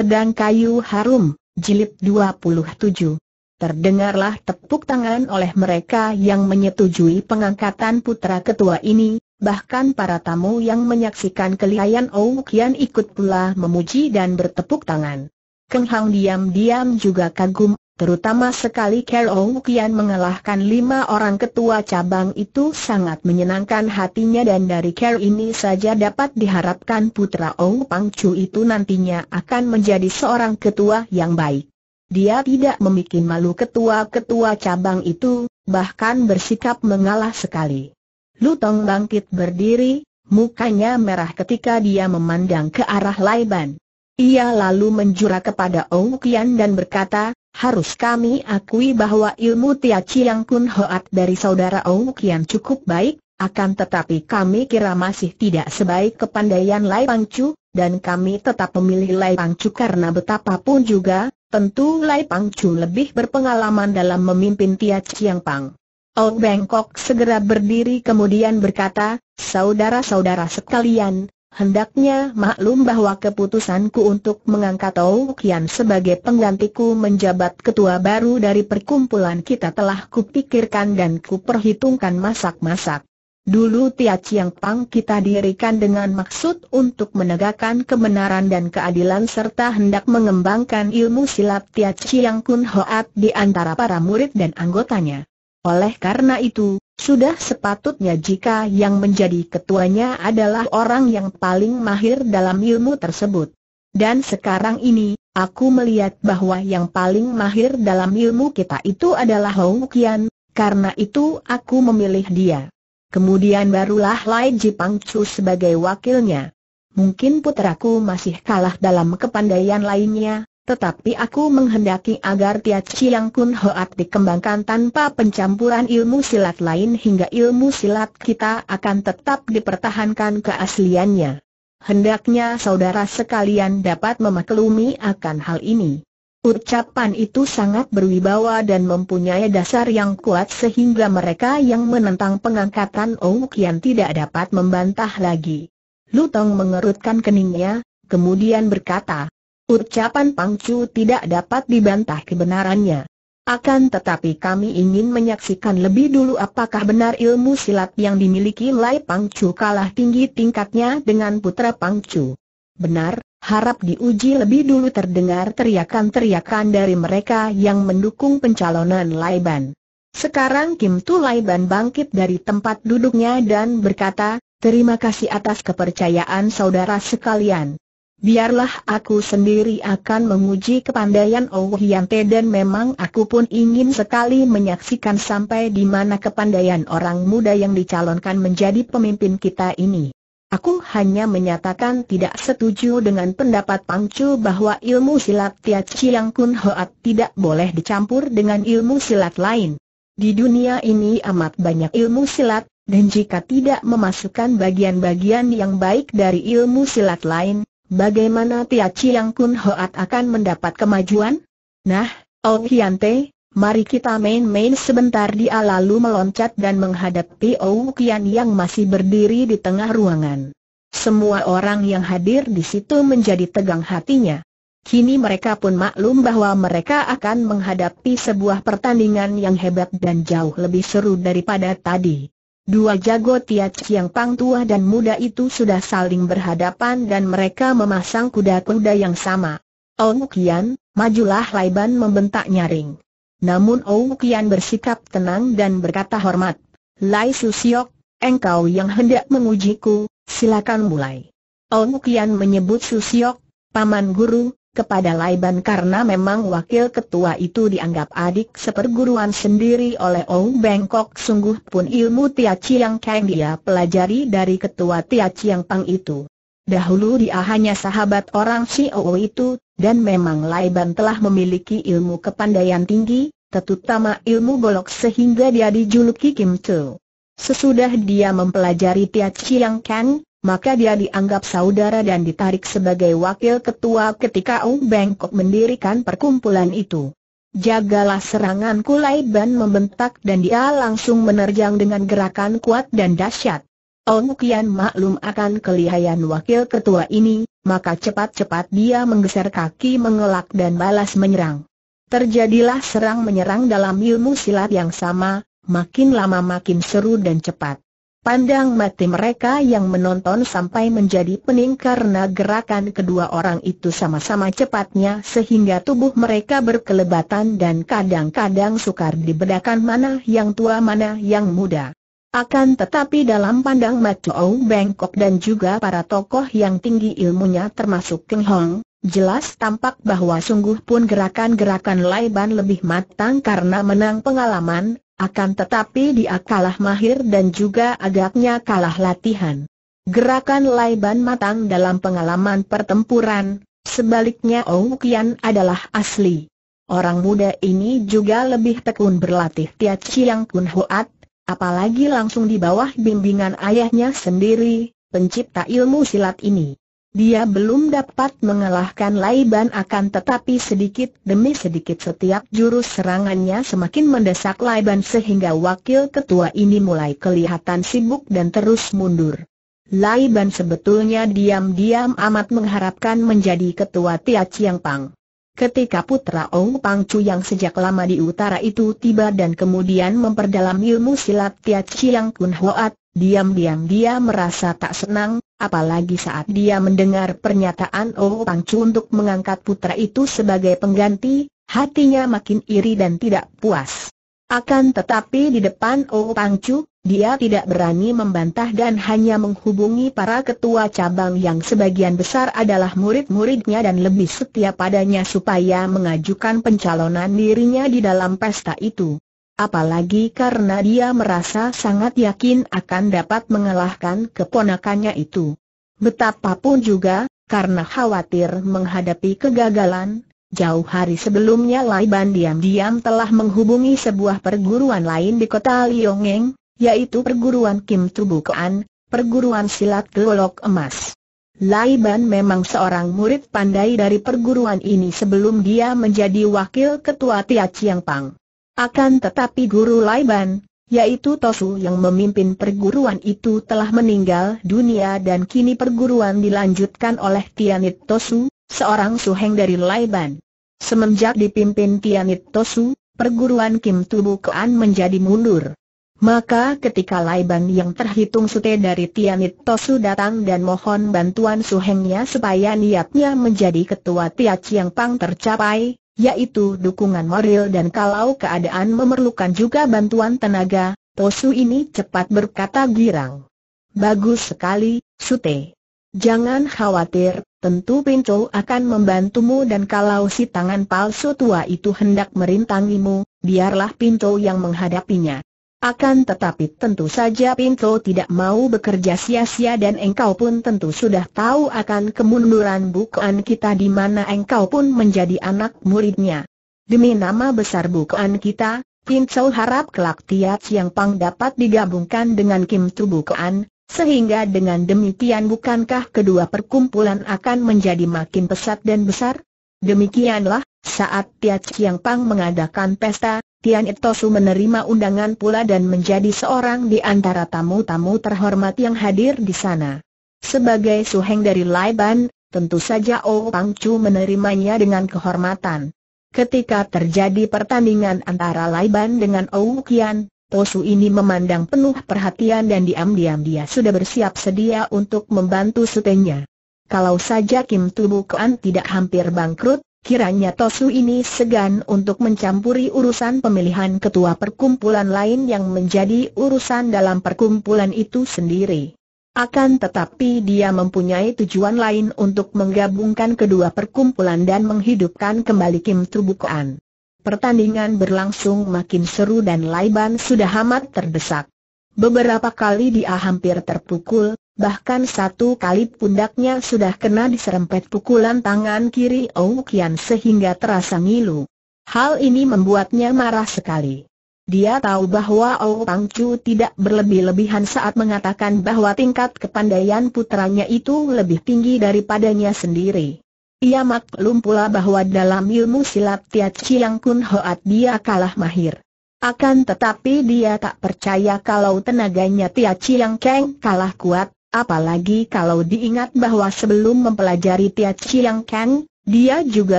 Pedang Kayu Harum, Jilid 27. Terdengarlah tepuk tangan oleh mereka yang menyetujui pengangkatan putra ketua ini, bahkan para tamu yang menyaksikan kelihayan Oukian ikut pula memuji dan bertepuk tangan. Keng Hang diam-diam juga kagum Terutama sekali Kero Kian mengalahkan lima orang ketua cabang itu sangat menyenangkan hatinya dan dari Kero ini saja dapat diharapkan putra Ong Pang Chu itu nantinya akan menjadi seorang ketua yang baik. Dia tidak memikin malu ketua-ketua cabang itu, bahkan bersikap mengalah sekali. Lutong bangkit berdiri, mukanya merah ketika dia memandang ke arah Laiban. Ia lalu menjura kepada Ong Kian dan berkata, harus kami akui bahwa ilmu Tia Chiang Kun Hoat dari saudara Ong Kian cukup baik, akan tetapi kami kira masih tidak sebaik kepandaian Lai Pangcu, dan kami tetap memilih Lai Pangcu karena betapapun juga, tentu Lai Pangcu lebih berpengalaman dalam memimpin Tia Chiang Pang. Ong Bengkok segera berdiri kemudian berkata, saudara-saudara sekalian, Hendaknya maklum bahwa keputusanku untuk mengangkat Tau Kian sebagai penggantiku menjabat ketua baru dari perkumpulan kita telah kupikirkan dan kuperhitungkan masak-masak. Dulu Tia Chiang Pang kita dirikan dengan maksud untuk menegakkan kebenaran dan keadilan serta hendak mengembangkan ilmu silat Tia Chiang Kun Hoat di antara para murid dan anggotanya. Oleh karena itu, sudah sepatutnya jika yang menjadi ketuanya adalah orang yang paling mahir dalam ilmu tersebut. Dan sekarang ini, aku melihat bahwa yang paling mahir dalam ilmu kita itu adalah Hou Qian, karena itu aku memilih dia. Kemudian barulah Lai Jipang Chu sebagai wakilnya. Mungkin putraku masih kalah dalam kepandaian lainnya, tetapi aku menghendaki agar Tia Chiang Kun Hoat dikembangkan tanpa pencampuran ilmu silat lain hingga ilmu silat kita akan tetap dipertahankan keasliannya. Hendaknya saudara sekalian dapat memaklumi akan hal ini. Ucapan itu sangat berwibawa dan mempunyai dasar yang kuat sehingga mereka yang menentang pengangkatan Ong Kian tidak dapat membantah lagi. Lutong mengerutkan keningnya, kemudian berkata, Ucapan Pangcu tidak dapat dibantah kebenarannya. Akan tetapi kami ingin menyaksikan lebih dulu apakah benar ilmu silat yang dimiliki Lai Pangcu kalah tinggi tingkatnya dengan putra Pangcu. Benar, harap diuji lebih dulu terdengar teriakan-teriakan dari mereka yang mendukung pencalonan Lai Ban. Sekarang Kim Tu Lai Ban bangkit dari tempat duduknya dan berkata, terima kasih atas kepercayaan saudara sekalian. Biarlah aku sendiri akan menguji kepandaian Oh Hian Te dan memang aku pun ingin sekali menyaksikan sampai di mana kepandaian orang muda yang dicalonkan menjadi pemimpin kita ini. Aku hanya menyatakan tidak setuju dengan pendapat Pangcu bahwa ilmu silat Tia Chiang Kun Hoat tidak boleh dicampur dengan ilmu silat lain. Di dunia ini amat banyak ilmu silat, dan jika tidak memasukkan bagian-bagian yang baik dari ilmu silat lain, bagaimana Tia Chiang Kun Hoat akan mendapat kemajuan? Nah, Oh Hian Te, mari kita main-main sebentar dia lalu meloncat dan menghadapi Oh Kian yang masih berdiri di tengah ruangan. Semua orang yang hadir di situ menjadi tegang hatinya. Kini mereka pun maklum bahwa mereka akan menghadapi sebuah pertandingan yang hebat dan jauh lebih seru daripada tadi. Dua jago Tiat yang Pang tua dan muda itu sudah saling berhadapan dan mereka memasang kuda-kuda yang sama. Ong Kian, majulah Laiban membentak nyaring. Namun Ong Kian bersikap tenang dan berkata hormat. Lai Susiok, engkau yang hendak mengujiku, silakan mulai. Ong Kian menyebut Susiok, paman guru, kepada Laiban karena memang wakil ketua itu dianggap adik seperguruan sendiri oleh Ong Bengkok sungguh pun ilmu Tia Chiang Kang dia pelajari dari ketua Tia Chiang Pang itu. Dahulu dia hanya sahabat orang si Ou itu, dan memang Laiban telah memiliki ilmu kepandaian tinggi, terutama ilmu golok sehingga dia dijuluki Kim Chul Sesudah dia mempelajari Tia Chiang Kang, maka dia dianggap saudara dan ditarik sebagai wakil ketua ketika Ong Bengkok mendirikan perkumpulan itu. Jagalah serangan Kulai Ban membentak dan dia langsung menerjang dengan gerakan kuat dan dahsyat. Ong Kian maklum akan kelihayan wakil ketua ini, maka cepat-cepat dia menggeser kaki mengelak dan balas menyerang. Terjadilah serang-menyerang dalam ilmu silat yang sama, makin lama makin seru dan cepat. Pandang mati mereka yang menonton sampai menjadi pening karena gerakan kedua orang itu sama-sama cepatnya sehingga tubuh mereka berkelebatan dan kadang-kadang sukar dibedakan mana yang tua mana yang muda. Akan tetapi dalam pandang mata Ou Bangkok dan juga para tokoh yang tinggi ilmunya termasuk Keng Hong, Jelas tampak bahwa sungguh pun gerakan-gerakan Laiban lebih matang karena menang pengalaman, akan tetapi dia kalah mahir dan juga agaknya kalah latihan. Gerakan Laiban matang dalam pengalaman pertempuran, sebaliknya Ong Kian adalah asli. Orang muda ini juga lebih tekun berlatih Tia Chiang Kun Hoat, apalagi langsung di bawah bimbingan ayahnya sendiri, pencipta ilmu silat ini. Dia belum dapat mengalahkan Laiban akan tetapi sedikit demi sedikit setiap jurus serangannya semakin mendesak Laiban sehingga wakil ketua ini mulai kelihatan sibuk dan terus mundur. Laiban sebetulnya diam-diam amat mengharapkan menjadi ketua Tia Chiang Pang. Ketika putra Ong Pang Chu yang sejak lama di utara itu tiba dan kemudian memperdalam ilmu silat Tia Chiang Kun Hoat, Diam-diam dia merasa tak senang, apalagi saat dia mendengar pernyataan Oh Pang Chu untuk mengangkat putra itu sebagai pengganti, hatinya makin iri dan tidak puas. Akan tetapi di depan Oh Pang Chu, dia tidak berani membantah dan hanya menghubungi para ketua cabang yang sebagian besar adalah murid-muridnya dan lebih setia padanya supaya mengajukan pencalonan dirinya di dalam pesta itu apalagi karena dia merasa sangat yakin akan dapat mengalahkan keponakannya itu. Betapapun juga, karena khawatir menghadapi kegagalan, jauh hari sebelumnya Lai Ban diam-diam telah menghubungi sebuah perguruan lain di kota Liongeng, yaitu perguruan Kim Tubukan, perguruan silat golok emas. Lai Ban memang seorang murid pandai dari perguruan ini sebelum dia menjadi wakil ketua Tia Chiang Pang. Akan tetapi guru Laiban, yaitu Tosu yang memimpin perguruan itu telah meninggal dunia dan kini perguruan dilanjutkan oleh Tianit Tosu, seorang suheng dari Laiban. Semenjak dipimpin Tianit Tosu, perguruan Kim Tubu Kean menjadi mundur. Maka ketika Laiban yang terhitung sute dari Tianit Tosu datang dan mohon bantuan suhengnya supaya niatnya menjadi ketua Tia Chiang Pang tercapai, yaitu dukungan moral dan kalau keadaan memerlukan juga bantuan tenaga, Tosu ini cepat berkata girang. Bagus sekali, Sute. Jangan khawatir, tentu Pinto akan membantumu dan kalau si tangan palsu tua itu hendak merintangimu, biarlah Pinto yang menghadapinya. Akan tetapi tentu saja Pinto tidak mau bekerja sia-sia dan engkau pun tentu sudah tahu akan kemunduran bukaan kita di mana engkau pun menjadi anak muridnya. Demi nama besar bukaan kita, Pinto harap kelak Tiat Siang Pang dapat digabungkan dengan Kim Tu Bukaan, sehingga dengan demikian bukankah kedua perkumpulan akan menjadi makin pesat dan besar? Demikianlah, saat Tia Siang Pang mengadakan pesta, Tian Itosu menerima undangan pula dan menjadi seorang di antara tamu-tamu terhormat yang hadir di sana. Sebagai suheng dari Laiban, tentu saja O Pang Chu menerimanya dengan kehormatan. Ketika terjadi pertandingan antara Laiban dengan O Kian, Tosu ini memandang penuh perhatian dan diam-diam dia sudah bersiap sedia untuk membantu sutenya. Kalau saja Kim Kuan tidak hampir bangkrut, Kiranya Tosu ini segan untuk mencampuri urusan pemilihan ketua perkumpulan lain yang menjadi urusan dalam perkumpulan itu sendiri. Akan tetapi dia mempunyai tujuan lain untuk menggabungkan kedua perkumpulan dan menghidupkan kembali Kim Tubukoan. Pertandingan berlangsung makin seru dan Laiban sudah amat terdesak. Beberapa kali dia hampir terpukul, bahkan satu kali pundaknya sudah kena diserempet pukulan tangan kiri Kian sehingga terasa ngilu. Hal ini membuatnya marah sekali. Dia tahu bahwa Ou Pang Chu tidak berlebih-lebihan saat mengatakan bahwa tingkat kepandaian putranya itu lebih tinggi daripadanya sendiri. Ia maklum pula bahwa dalam ilmu silat Tiat Chiang Kun Hoat dia kalah mahir. Akan tetapi dia tak percaya kalau tenaganya Tia Chiang Keng kalah kuat, Apalagi kalau diingat bahwa sebelum mempelajari Tia Chiang Kang, dia juga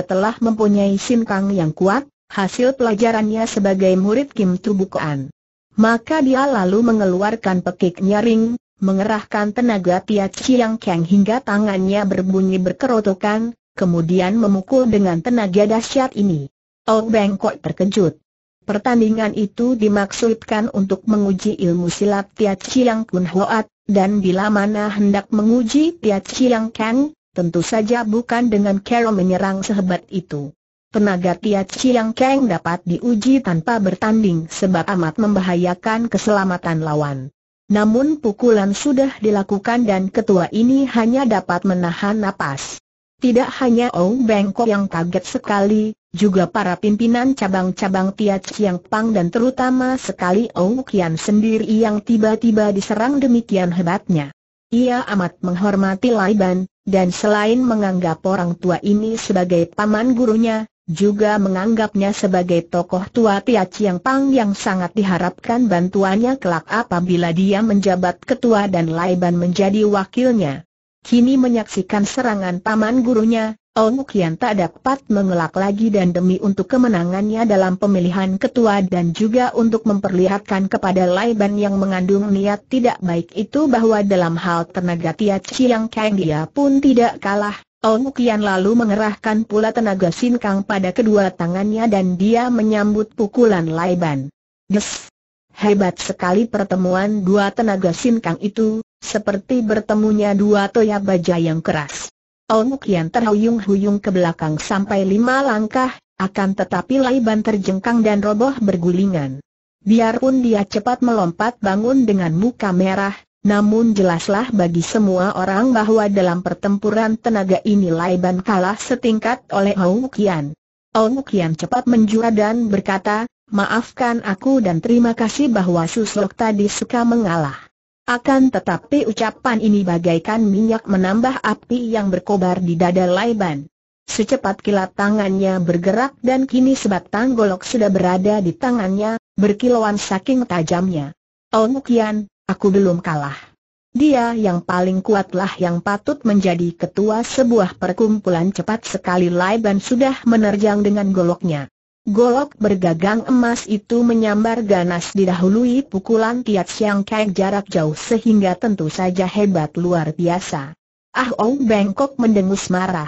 telah mempunyai Sim Kang yang kuat, hasil pelajarannya sebagai murid Kim Tubukoan. Maka dia lalu mengeluarkan pekik nyaring, mengerahkan tenaga Tia Chiang Kang hingga tangannya berbunyi berkerotokan, kemudian memukul dengan tenaga dahsyat ini. Oh Bengkok terkejut. Pertandingan itu dimaksudkan untuk menguji ilmu silat Tia Chiang Kun Hoat, dan bila mana hendak menguji Tia Chiang Kang, tentu saja bukan dengan cara menyerang sehebat itu. Tenaga Tia Chiang Kang dapat diuji tanpa bertanding sebab amat membahayakan keselamatan lawan. Namun pukulan sudah dilakukan dan ketua ini hanya dapat menahan napas. Tidak hanya Ong Bengkok yang kaget sekali, juga para pimpinan cabang-cabang Tia Chiang Pang dan terutama sekali Ong Kian sendiri yang tiba-tiba diserang demikian hebatnya. Ia amat menghormati Ban, dan selain menganggap orang tua ini sebagai paman gurunya, juga menganggapnya sebagai tokoh tua Tia Chiang Pang yang sangat diharapkan bantuannya kelak apabila dia menjabat ketua dan Ban menjadi wakilnya. Kini menyaksikan serangan paman gurunya, Ong Kian tak dapat mengelak lagi dan demi untuk kemenangannya dalam pemilihan ketua dan juga untuk memperlihatkan kepada Laiban yang mengandung niat tidak baik itu bahwa dalam hal tenaga Tia Chiang Kang dia pun tidak kalah. Ong Kian lalu mengerahkan pula tenaga Sin Kang pada kedua tangannya dan dia menyambut pukulan Laiban. Hebat sekali pertemuan dua tenaga Sin Kang itu, seperti bertemunya dua toya baja yang keras. Ong Kian terhuyung-huyung ke belakang sampai lima langkah, akan tetapi Laiban terjengkang dan roboh bergulingan. Biarpun dia cepat melompat bangun dengan muka merah, namun jelaslah bagi semua orang bahwa dalam pertempuran tenaga ini Laiban kalah setingkat oleh Ong Kian. Ong Kian cepat menjura dan berkata, Maafkan aku dan terima kasih bahwa Susok tadi suka mengalah. Akan tetapi ucapan ini bagaikan minyak menambah api yang berkobar di dada Laiban. Secepat kilat tangannya bergerak dan kini sebatang golok sudah berada di tangannya, berkilauan saking tajamnya. Oh mukian, aku belum kalah. Dia yang paling kuatlah yang patut menjadi ketua sebuah perkumpulan cepat sekali Laiban sudah menerjang dengan goloknya. Golok bergagang emas itu menyambar ganas didahului pukulan Tiat Siang Kek jarak jauh sehingga tentu saja hebat luar biasa. Ah Ong bengkok mendengus marah.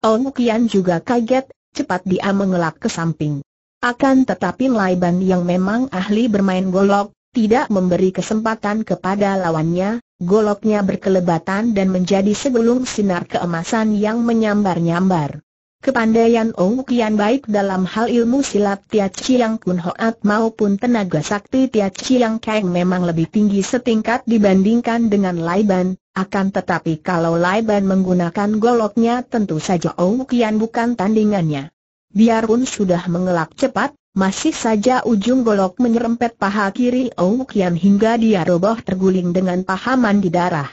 Ong Kian juga kaget, cepat dia mengelak ke samping. Akan tetapi Lai yang memang ahli bermain golok, tidak memberi kesempatan kepada lawannya, goloknya berkelebatan dan menjadi segulung sinar keemasan yang menyambar-nyambar. Kepandaian Ong Kian baik dalam hal ilmu silat Tia Chiang Kun Hoat maupun tenaga sakti Tia Chiang Kang memang lebih tinggi setingkat dibandingkan dengan Ban, akan tetapi kalau Ban menggunakan goloknya tentu saja Ong Kian bukan tandingannya. Biarpun sudah mengelak cepat, masih saja ujung golok menyerempet paha kiri Ong Kian hingga dia roboh terguling dengan pahaman di darah.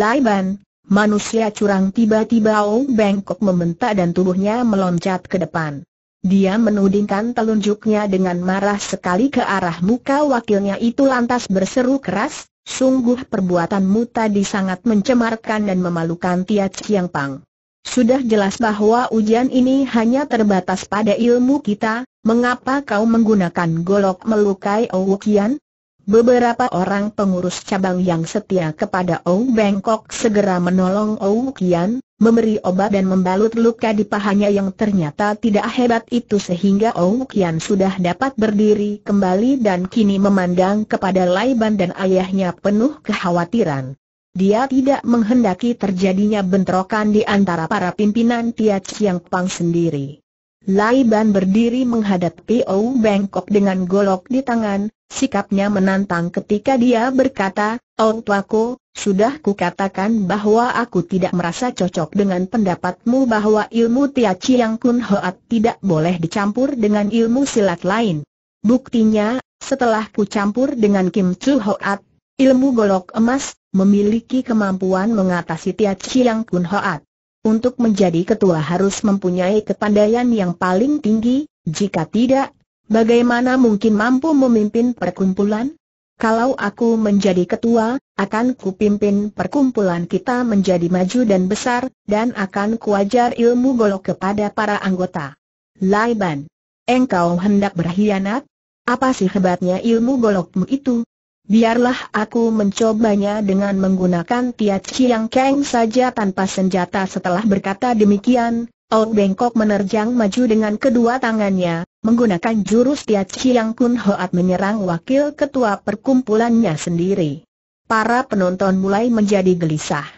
Ban, Manusia curang tiba-tiba Oh bengkok membentak dan tubuhnya meloncat ke depan. Dia menudingkan telunjuknya dengan marah sekali ke arah muka wakilnya itu lantas berseru keras, sungguh perbuatanmu tadi sangat mencemarkan dan memalukan Tia Chiang Pang. Sudah jelas bahwa ujian ini hanya terbatas pada ilmu kita, mengapa kau menggunakan golok melukai Yan? Beberapa orang pengurus cabang yang setia kepada Ou Bangkok segera menolong Ou Kian, memberi obat dan membalut luka di pahanya yang ternyata tidak hebat itu sehingga Ou Kian sudah dapat berdiri kembali dan kini memandang kepada Laiban dan ayahnya penuh kekhawatiran. Dia tidak menghendaki terjadinya bentrokan di antara para pimpinan Tia Chiang Pang sendiri. Laiban berdiri menghadapi Ou Bangkok dengan golok di tangan, Sikapnya menantang ketika dia berkata, Oh tuaku, sudah kukatakan bahwa aku tidak merasa cocok dengan pendapatmu bahwa ilmu Tia Chiang Kun Hoat tidak boleh dicampur dengan ilmu silat lain. Buktinya, setelah kucampur dengan Kim Chu Hoat, ilmu golok emas, memiliki kemampuan mengatasi Tia Chiang Kun Hoat. Untuk menjadi ketua harus mempunyai kepandaian yang paling tinggi, jika tidak, Bagaimana mungkin mampu memimpin perkumpulan? Kalau aku menjadi ketua, akan kupimpin perkumpulan kita menjadi maju dan besar, dan akan kuajar ilmu golok kepada para anggota. Laiban, engkau hendak berkhianat? Apa sih hebatnya ilmu golokmu itu? Biarlah aku mencobanya dengan menggunakan tiat siang keng saja tanpa senjata setelah berkata demikian, Old Bengkok menerjang maju dengan kedua tangannya, Menggunakan jurus Tia Chiang Kun Hoat menyerang wakil ketua perkumpulannya sendiri. Para penonton mulai menjadi gelisah.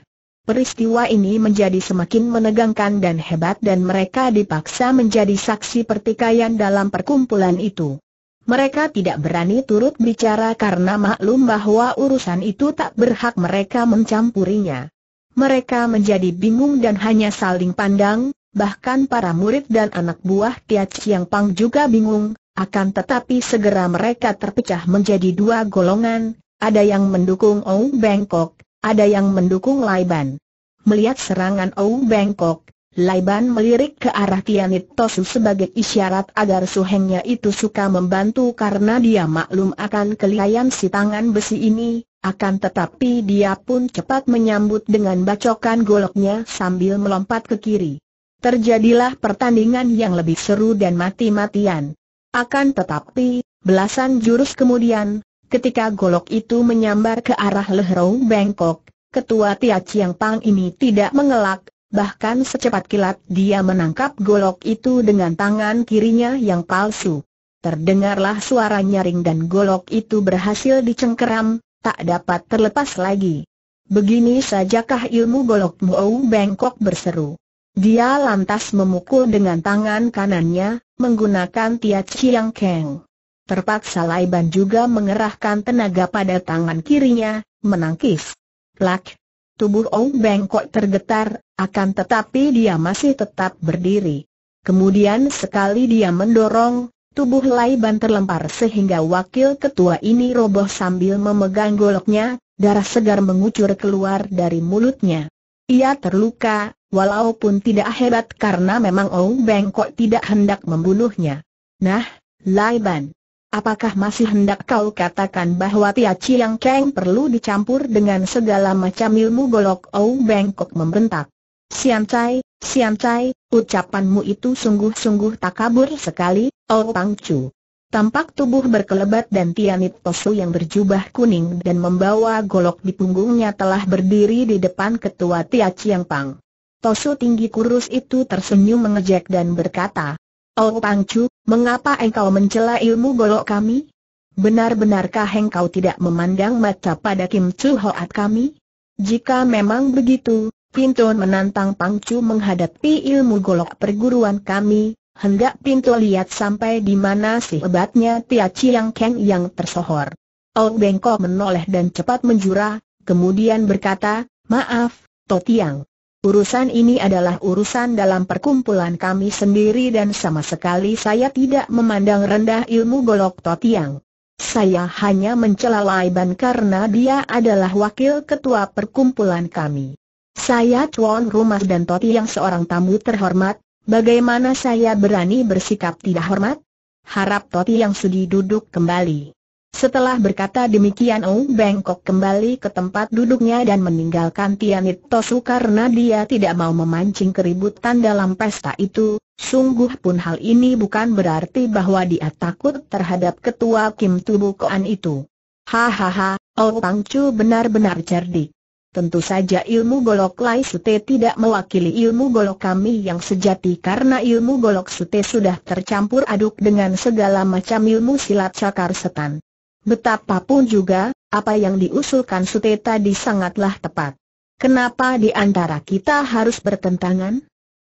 Peristiwa ini menjadi semakin menegangkan dan hebat dan mereka dipaksa menjadi saksi pertikaian dalam perkumpulan itu. Mereka tidak berani turut bicara karena maklum bahwa urusan itu tak berhak mereka mencampurinya. Mereka menjadi bingung dan hanya saling pandang, bahkan para murid dan anak buah Tia Chiang Pang juga bingung, akan tetapi segera mereka terpecah menjadi dua golongan, ada yang mendukung Ou Bangkok, ada yang mendukung Lai Ban. Melihat serangan Ou Bangkok, Lai Ban melirik ke arah Tianit Tosu sebagai isyarat agar suhengnya itu suka membantu karena dia maklum akan kelihayan si tangan besi ini, akan tetapi dia pun cepat menyambut dengan bacokan goloknya sambil melompat ke kiri. Terjadilah pertandingan yang lebih seru dan mati-matian. Akan tetapi, belasan jurus kemudian, ketika golok itu menyambar ke arah Leherong Bangkok, ketua Tia Chiang Pang ini tidak mengelak, bahkan secepat kilat dia menangkap golok itu dengan tangan kirinya yang palsu. Terdengarlah suara nyaring dan golok itu berhasil dicengkeram, tak dapat terlepas lagi. Begini sajakah ilmu golok Mu'ou Bangkok berseru. Dia lantas memukul dengan tangan kanannya, menggunakan Tia Chiang Keng. Terpaksa Laiban juga mengerahkan tenaga pada tangan kirinya, menangkis. Plak! Tubuh Ong Bengkok tergetar, akan tetapi dia masih tetap berdiri. Kemudian sekali dia mendorong, tubuh Laiban terlempar sehingga wakil ketua ini roboh sambil memegang goloknya, darah segar mengucur keluar dari mulutnya. Ia terluka, walaupun tidak hebat karena memang Ong Bengkok tidak hendak membunuhnya. Nah, Lai Ban, apakah masih hendak kau katakan bahwa Tia Chiang Kang perlu dicampur dengan segala macam ilmu golok Ong Bengkok membentak? Sian Chai, Sian Chai, ucapanmu itu sungguh-sungguh takabur sekali, Ong Pangcu. Tampak tubuh berkelebat dan Tianit Tosu yang berjubah kuning dan membawa golok di punggungnya telah berdiri di depan ketua Tia Chiang Pang. Tosu tinggi kurus itu tersenyum mengejek dan berkata, Oh Pangcu, mengapa engkau mencela ilmu golok kami? Benar-benarkah engkau tidak memandang mata pada Kim Chu Hoat kami? Jika memang begitu, Pinton menantang Pangcu menghadapi ilmu golok perguruan kami, hendak pintu lihat sampai di mana si hebatnya Tia Chiang Keng yang tersohor. Ong Bengko menoleh dan cepat menjura, kemudian berkata, maaf, To Tiang. Urusan ini adalah urusan dalam perkumpulan kami sendiri dan sama sekali saya tidak memandang rendah ilmu golok To Tiang. Saya hanya mencela Laiban karena dia adalah wakil ketua perkumpulan kami. Saya Chuan Rumah dan Toti yang seorang tamu terhormat, Bagaimana saya berani bersikap tidak hormat? Harap Toti yang sudi duduk kembali. Setelah berkata demikian Ong bengkok kembali ke tempat duduknya dan meninggalkan Tianit Tosu karena dia tidak mau memancing keributan dalam pesta itu, sungguh pun hal ini bukan berarti bahwa dia takut terhadap ketua Kim Tubukoan itu. Hahaha, Oh Pangcu benar-benar cerdik. Tentu saja ilmu golok Lai Sute tidak mewakili ilmu golok kami yang sejati karena ilmu golok Sute sudah tercampur aduk dengan segala macam ilmu silat cakar setan. Betapapun juga, apa yang diusulkan Sute tadi sangatlah tepat. Kenapa di antara kita harus bertentangan?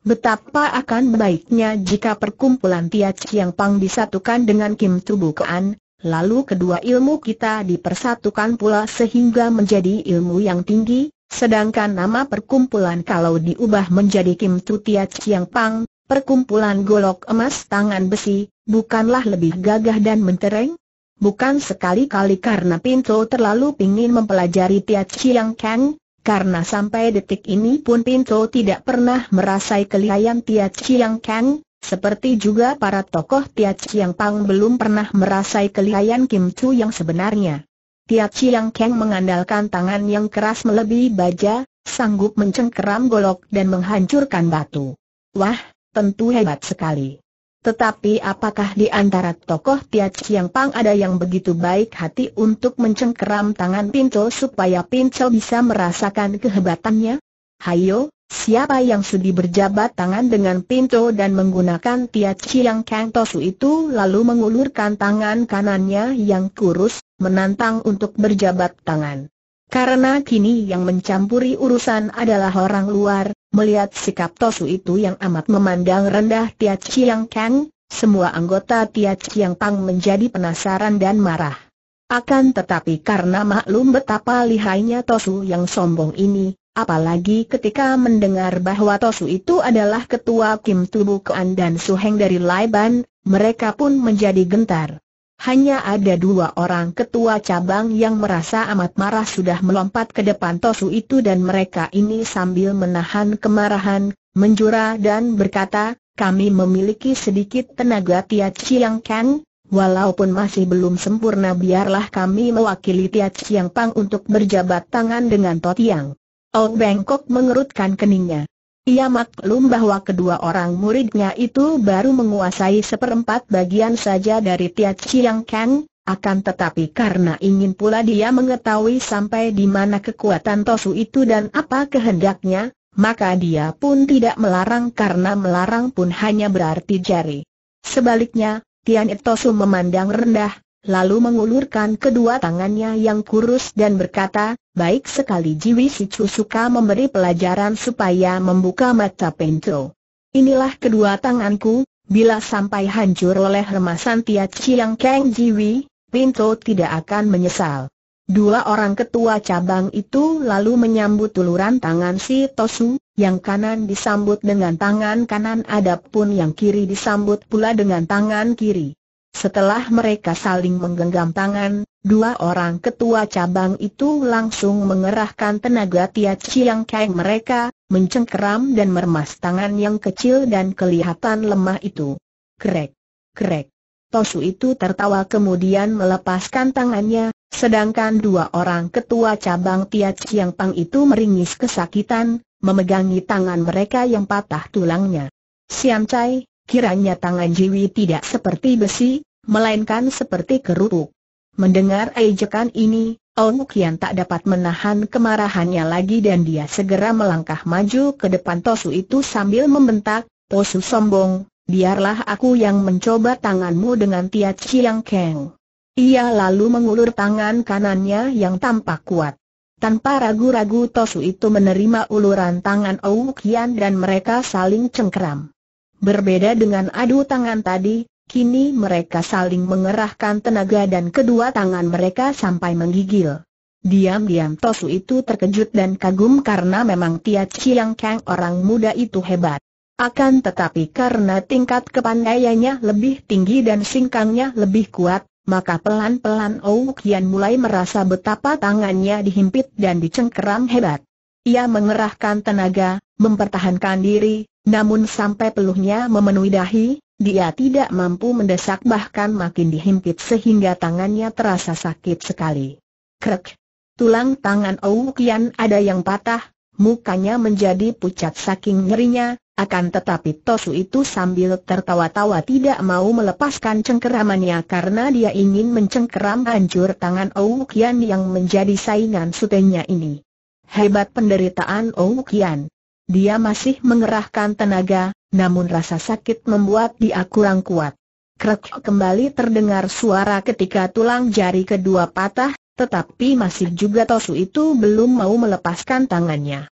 Betapa akan baiknya jika perkumpulan Tia Chiang Pang disatukan dengan Kim Kean, Lalu kedua ilmu kita dipersatukan pula sehingga menjadi ilmu yang tinggi, sedangkan nama perkumpulan kalau diubah menjadi Kim Tutia Chiang Pang, perkumpulan golok emas tangan besi, bukanlah lebih gagah dan mentereng? Bukan sekali-kali karena Pinto terlalu ingin mempelajari Tia Chiang Kang, karena sampai detik ini pun Pinto tidak pernah merasai kelihayan Tia Chiang Kang, seperti juga para tokoh Tia Chiang Pang belum pernah merasai kelihayan Kim Chu yang sebenarnya. Tia Chiang Kang mengandalkan tangan yang keras melebihi baja, sanggup mencengkeram golok dan menghancurkan batu. Wah, tentu hebat sekali. Tetapi apakah di antara tokoh Tia Chiang Pang ada yang begitu baik hati untuk mencengkeram tangan Pinto supaya Pinto bisa merasakan kehebatannya? Hayo, Siapa yang sudi berjabat tangan dengan Pinto dan menggunakan tiat Chiang Kang Tosu itu lalu mengulurkan tangan kanannya yang kurus, menantang untuk berjabat tangan. Karena kini yang mencampuri urusan adalah orang luar, melihat sikap Tosu itu yang amat memandang rendah tiat Chiang Kang, semua anggota tiat Chiang Pang menjadi penasaran dan marah. Akan tetapi karena maklum betapa lihainya Tosu yang sombong ini, Apalagi ketika mendengar bahwa Tosu itu adalah ketua Kim Tubu Kean dan Heng dari Laiban, mereka pun menjadi gentar. Hanya ada dua orang ketua cabang yang merasa amat marah sudah melompat ke depan Tosu itu dan mereka ini sambil menahan kemarahan, menjura dan berkata, kami memiliki sedikit tenaga Tia Chiang Kang, Walaupun masih belum sempurna biarlah kami mewakili Tia Siang Pang untuk berjabat tangan dengan Totiang. Ong Bengkok mengerutkan keningnya. Ia maklum bahwa kedua orang muridnya itu baru menguasai seperempat bagian saja dari Tiat Chiang Kang, akan tetapi karena ingin pula dia mengetahui sampai di mana kekuatan Tosu itu dan apa kehendaknya, maka dia pun tidak melarang karena melarang pun hanya berarti jari. Sebaliknya, Tian Tosu memandang rendah, lalu mengulurkan kedua tangannya yang kurus dan berkata, baik sekali Jiwi si Cusuka memberi pelajaran supaya membuka mata Pento. Inilah kedua tanganku, bila sampai hancur oleh remasan Tia Chiang Kang Jiwi, Pinto tidak akan menyesal. Dua orang ketua cabang itu lalu menyambut uluran tangan si Tosu, yang kanan disambut dengan tangan kanan adapun yang kiri disambut pula dengan tangan kiri. Setelah mereka saling menggenggam tangan, dua orang ketua cabang itu langsung mengerahkan tenaga Tiat yang Kai mereka, mencengkeram dan meremas tangan yang kecil dan kelihatan lemah itu. Krek, krek. Tosu itu tertawa kemudian melepaskan tangannya, sedangkan dua orang ketua cabang Tiat yang Pang itu meringis kesakitan, memegangi tangan mereka yang patah tulangnya. Siam Chai, Kiranya tangan Jiwi tidak seperti besi, melainkan seperti kerupuk. Mendengar ejekan ini, Ong Kian tak dapat menahan kemarahannya lagi dan dia segera melangkah maju ke depan Tosu itu sambil membentak, Tosu sombong, biarlah aku yang mencoba tanganmu dengan Tia Chiang Keng. Ia lalu mengulur tangan kanannya yang tampak kuat. Tanpa ragu-ragu Tosu itu menerima uluran tangan Ong Kian dan mereka saling cengkeram. Berbeda dengan adu tangan tadi, kini mereka saling mengerahkan tenaga dan kedua tangan mereka sampai menggigil. Diam-diam Tosu itu terkejut dan kagum karena memang Tia Chiang Kang orang muda itu hebat. Akan tetapi karena tingkat kepandaiannya lebih tinggi dan singkangnya lebih kuat, maka pelan-pelan Ou mulai merasa betapa tangannya dihimpit dan dicengkeram hebat. Ia mengerahkan tenaga, mempertahankan diri, namun sampai peluhnya memenuhi dahi, dia tidak mampu mendesak bahkan makin dihimpit sehingga tangannya terasa sakit sekali. Krek! Tulang tangan Oukian ada yang patah, mukanya menjadi pucat saking nyerinya, akan tetapi Tosu itu sambil tertawa-tawa tidak mau melepaskan cengkeramannya karena dia ingin mencengkeram hancur tangan Oukian yang menjadi saingan sutenya ini. Hebat penderitaan Oukian. Dia masih mengerahkan tenaga, namun rasa sakit membuat dia kurang kuat. Krek kembali terdengar suara ketika tulang jari kedua patah, tetapi masih juga Tosu itu belum mau melepaskan tangannya.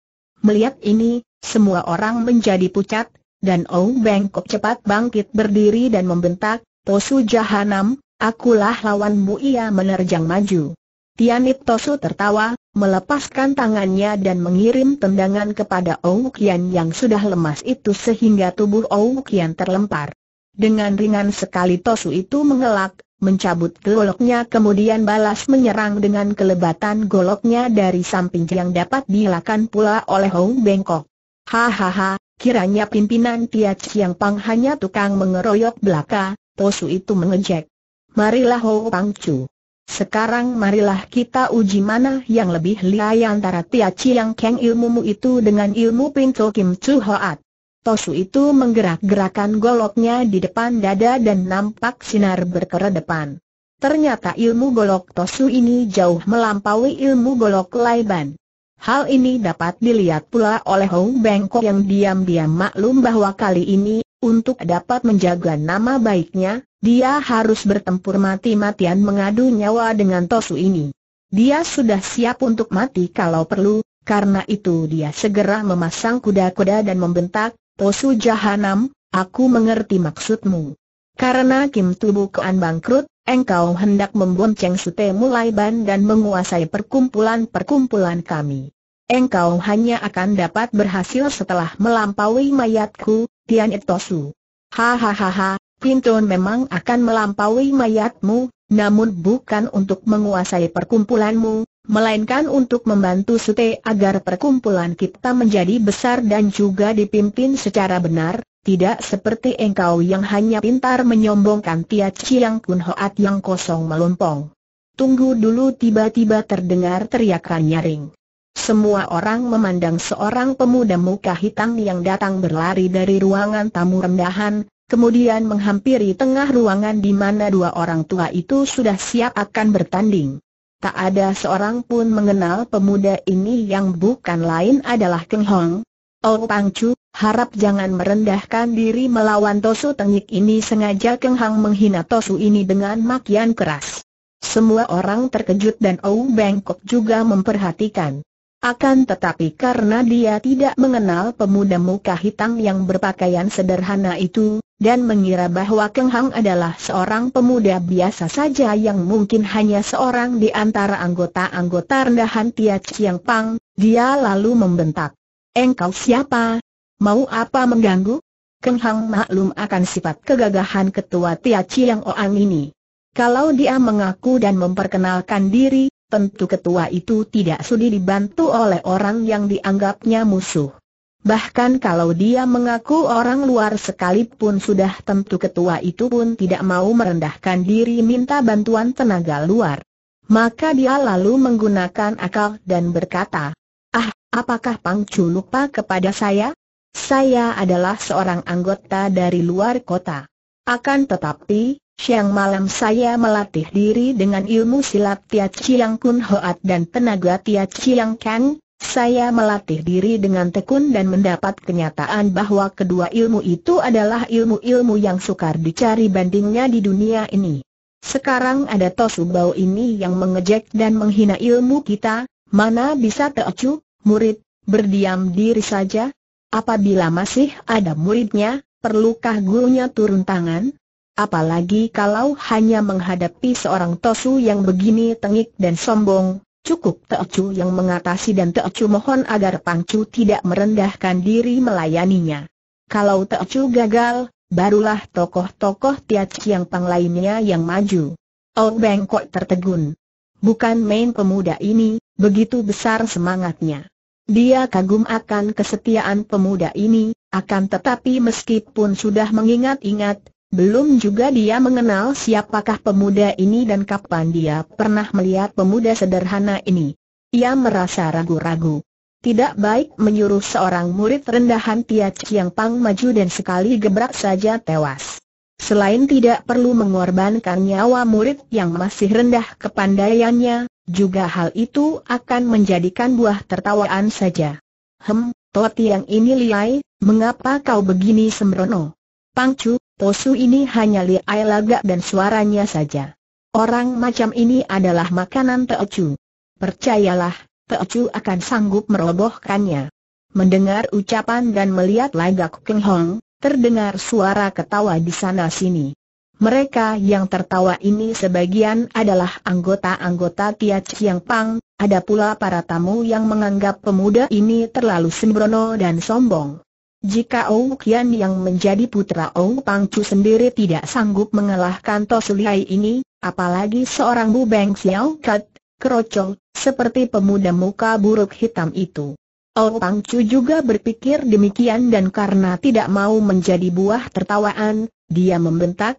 Melihat ini, semua orang menjadi pucat, dan Ong Bengkok cepat bangkit berdiri dan membentak, Tosu Jahanam, akulah lawanmu ia menerjang maju. Tianit Tosu tertawa, melepaskan tangannya dan mengirim tendangan kepada Ong Kian yang sudah lemas itu sehingga tubuh Ong Kian terlempar. Dengan ringan sekali Tosu itu mengelak, mencabut goloknya kemudian balas menyerang dengan kelebatan goloknya dari samping yang dapat dilakukan pula oleh Ong Bengkok. Hahaha, kiranya pimpinan Tia Chiang Pang hanya tukang mengeroyok belaka, Tosu itu mengejek. Marilah Pang Pangcu. Sekarang marilah kita uji mana yang lebih liai antara Tia Chiang Keng ilmumu itu dengan ilmu Pinto Kim Chu Hoat. Tosu itu menggerak-gerakan goloknya di depan dada dan nampak sinar berkeredepan. Ternyata ilmu golok Tosu ini jauh melampaui ilmu golok Laiban. Hal ini dapat dilihat pula oleh Hong Bengkok yang diam-diam maklum bahwa kali ini, untuk dapat menjaga nama baiknya, dia harus bertempur mati-matian mengadu nyawa dengan Tosu ini. Dia sudah siap untuk mati kalau perlu, karena itu dia segera memasang kuda-kuda dan membentak, Tosu Jahanam, aku mengerti maksudmu. Karena Kim Tubu Kean bangkrut, engkau hendak membonceng Sute Mulai Ban dan menguasai perkumpulan-perkumpulan kami. Engkau hanya akan dapat berhasil setelah melampaui mayatku, Tian Tosu. Hahaha, Pinton memang akan melampaui mayatmu, namun bukan untuk menguasai perkumpulanmu, melainkan untuk membantu Sute agar perkumpulan kita menjadi besar dan juga dipimpin secara benar, tidak seperti engkau yang hanya pintar menyombongkan Tia Chiang Kun Hoat yang kosong melompong. Tunggu dulu tiba-tiba terdengar teriakan nyaring. Semua orang memandang seorang pemuda muka hitam yang datang berlari dari ruangan tamu rendahan, kemudian menghampiri tengah ruangan di mana dua orang tua itu sudah siap akan bertanding. Tak ada seorang pun mengenal pemuda ini yang bukan lain adalah Keng Hong. Oh Pang Chu, harap jangan merendahkan diri melawan Tosu Tengik ini sengaja Keng Hong menghina Tosu ini dengan makian keras. Semua orang terkejut dan Oh Bangkok juga memperhatikan. Akan tetapi karena dia tidak mengenal pemuda muka hitam yang berpakaian sederhana itu, dan mengira bahwa Keng Hang adalah seorang pemuda biasa saja yang mungkin hanya seorang di antara anggota-anggota rendahan Tia Chiang Pang, dia lalu membentak. Engkau siapa? Mau apa mengganggu? Keng Hang maklum akan sifat kegagahan ketua Tia Chiang Oang ini. Kalau dia mengaku dan memperkenalkan diri, tentu ketua itu tidak sudi dibantu oleh orang yang dianggapnya musuh. Bahkan kalau dia mengaku orang luar sekalipun sudah tentu ketua itu pun tidak mau merendahkan diri minta bantuan tenaga luar. Maka dia lalu menggunakan akal dan berkata, Ah, apakah Pang Chu lupa kepada saya? Saya adalah seorang anggota dari luar kota. Akan tetapi, siang malam saya melatih diri dengan ilmu silat Tia Chiang Kun Hoat dan tenaga Tia Chiang Kang, saya melatih diri dengan tekun dan mendapat kenyataan bahwa kedua ilmu itu adalah ilmu-ilmu yang sukar dicari bandingnya di dunia ini. Sekarang ada Tosubau ini yang mengejek dan menghina ilmu kita, mana bisa Teocu, murid, berdiam diri saja? Apabila masih ada muridnya, perlukah gurunya turun tangan? Apalagi kalau hanya menghadapi seorang Tosu yang begini tengik dan sombong, Cukup Teocu yang mengatasi dan Teocu mohon agar Pangcu tidak merendahkan diri melayaninya. Kalau Teocu gagal, barulah tokoh-tokoh tiac yang Pang lainnya yang maju. Old Bangkok tertegun. Bukan main pemuda ini, begitu besar semangatnya. Dia kagum akan kesetiaan pemuda ini, akan tetapi meskipun sudah mengingat-ingat, belum juga dia mengenal siapakah pemuda ini dan kapan dia pernah melihat pemuda sederhana ini. Ia merasa ragu-ragu. Tidak baik menyuruh seorang murid rendahan Tia Chiang Pang maju dan sekali gebrak saja tewas. Selain tidak perlu mengorbankan nyawa murid yang masih rendah kepandaiannya, juga hal itu akan menjadikan buah tertawaan saja. Hem, Toti yang ini liai, mengapa kau begini sembrono? Pangcu, Posu ini hanya liai lagak dan suaranya saja. Orang macam ini adalah makanan Teocu. Percayalah, Teocu akan sanggup merobohkannya. Mendengar ucapan dan melihat lagak Keng Hong, terdengar suara ketawa di sana-sini. Mereka yang tertawa ini sebagian adalah anggota-anggota Tia Chiang Pang, ada pula para tamu yang menganggap pemuda ini terlalu sembrono dan sombong. Jika Ou Kian yang menjadi putra Ou Pangcu sendiri tidak sanggup mengalahkan Tosulihai ini, apalagi seorang Bu Beng Xiao Kat, kerocong, seperti pemuda muka buruk hitam itu. Ou Pangcu juga berpikir demikian dan karena tidak mau menjadi buah tertawaan, dia membentak,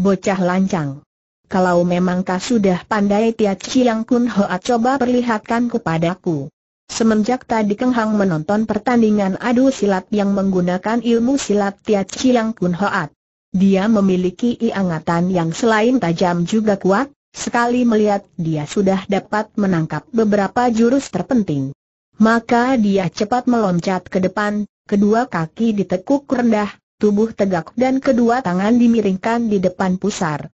bocah lancang. Kalau memang kau sudah pandai Tia Chiang Kun Hoa coba perlihatkan kepadaku. Semenjak tadi Keng Hang menonton pertandingan adu silat yang menggunakan ilmu silat Tia Chiang Kun Hoat. Dia memiliki iangatan yang selain tajam juga kuat, sekali melihat dia sudah dapat menangkap beberapa jurus terpenting. Maka dia cepat meloncat ke depan, kedua kaki ditekuk rendah, tubuh tegak dan kedua tangan dimiringkan di depan pusar.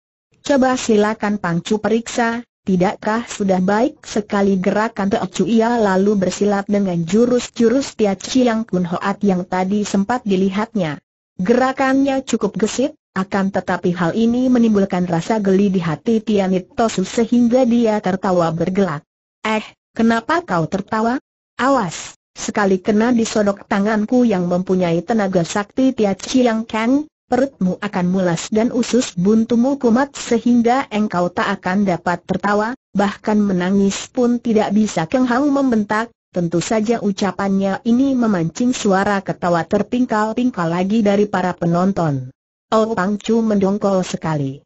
Coba silakan Pangcu periksa, Tidakkah sudah baik sekali gerakan Teo lalu bersilat dengan jurus-jurus Tia Chiang Kun Hoat yang tadi sempat dilihatnya. Gerakannya cukup gesit, akan tetapi hal ini menimbulkan rasa geli di hati Tianit Tosu sehingga dia tertawa bergelak. Eh, kenapa kau tertawa? Awas, sekali kena disodok tanganku yang mempunyai tenaga sakti Tia Chiang Kang, perutmu akan mulas dan usus buntumu kumat sehingga engkau tak akan dapat tertawa, bahkan menangis pun tidak bisa Keng Hang membentak, tentu saja ucapannya ini memancing suara ketawa terpingkal-pingkal lagi dari para penonton. Oh Pang Chu mendongkol sekali.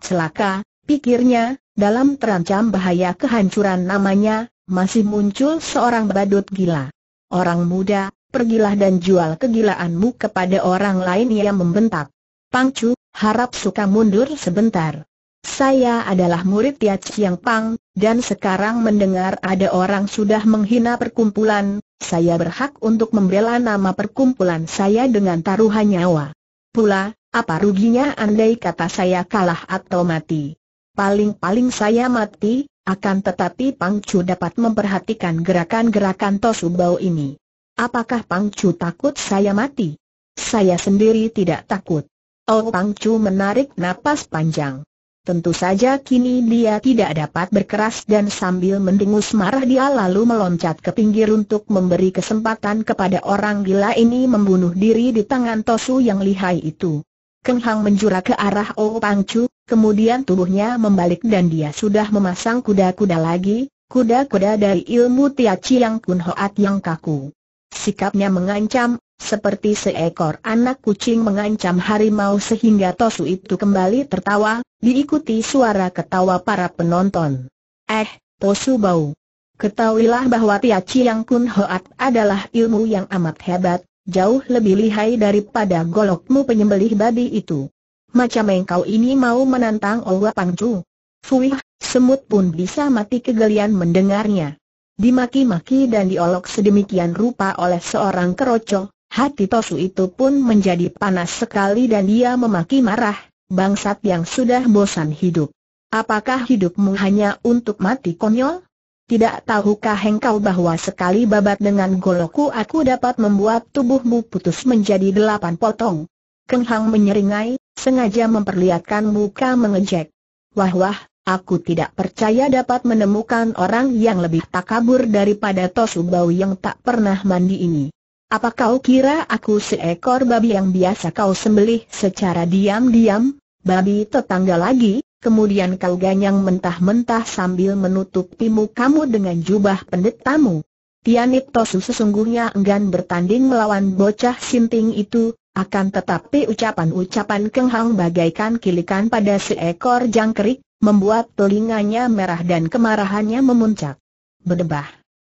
Celaka, pikirnya, dalam terancam bahaya kehancuran namanya, masih muncul seorang badut gila. Orang muda, pergilah dan jual kegilaanmu kepada orang lain ia membentak. Pangcu, harap suka mundur sebentar. Saya adalah murid Tia Chiang Pang, dan sekarang mendengar ada orang sudah menghina perkumpulan, saya berhak untuk membela nama perkumpulan saya dengan taruhan nyawa. Pula, apa ruginya andai kata saya kalah atau mati? Paling-paling saya mati, akan tetapi Pangcu dapat memperhatikan gerakan-gerakan Tosubau ini. Apakah Pang Chu takut saya mati? Saya sendiri tidak takut. Oh Pang Chu menarik napas panjang. Tentu saja kini dia tidak dapat berkeras dan sambil mendengus marah dia lalu meloncat ke pinggir untuk memberi kesempatan kepada orang gila ini membunuh diri di tangan Tosu yang lihai itu. Keng Hang menjura ke arah Oh Pang Chu, kemudian tubuhnya membalik dan dia sudah memasang kuda-kuda lagi, kuda-kuda dari ilmu Tia Chiang Kun Hoat yang kaku. Sikapnya mengancam, seperti seekor anak kucing mengancam harimau sehingga Tosu itu kembali tertawa, diikuti suara ketawa para penonton. Eh, Tosu bau. Ketahuilah bahwa Tia Chiang Kun Hoat adalah ilmu yang amat hebat, jauh lebih lihai daripada golokmu penyembelih babi itu. Macam engkau ini mau menantang Owa Pangju? Fuih, semut pun bisa mati kegelian mendengarnya dimaki-maki dan diolok sedemikian rupa oleh seorang keroco, hati Tosu itu pun menjadi panas sekali dan dia memaki marah, bangsat yang sudah bosan hidup. Apakah hidupmu hanya untuk mati konyol? Tidak tahukah engkau bahwa sekali babat dengan goloku aku dapat membuat tubuhmu putus menjadi delapan potong? Kenghang menyeringai, sengaja memperlihatkan muka mengejek. Wah wah, Aku tidak percaya dapat menemukan orang yang lebih takabur daripada Bau yang tak pernah mandi ini. Apa kau kira aku seekor babi yang biasa kau sembelih secara diam-diam? Babi tetangga lagi, kemudian kau ganyang mentah-mentah sambil menutupimu kamu dengan jubah pendetamu. Tianip Tosu sesungguhnya enggan bertanding melawan bocah sinting itu, akan tetapi ucapan-ucapan Keng Hang bagaikan kilikan pada seekor jangkrik, membuat telinganya merah dan kemarahannya memuncak. Berdebah.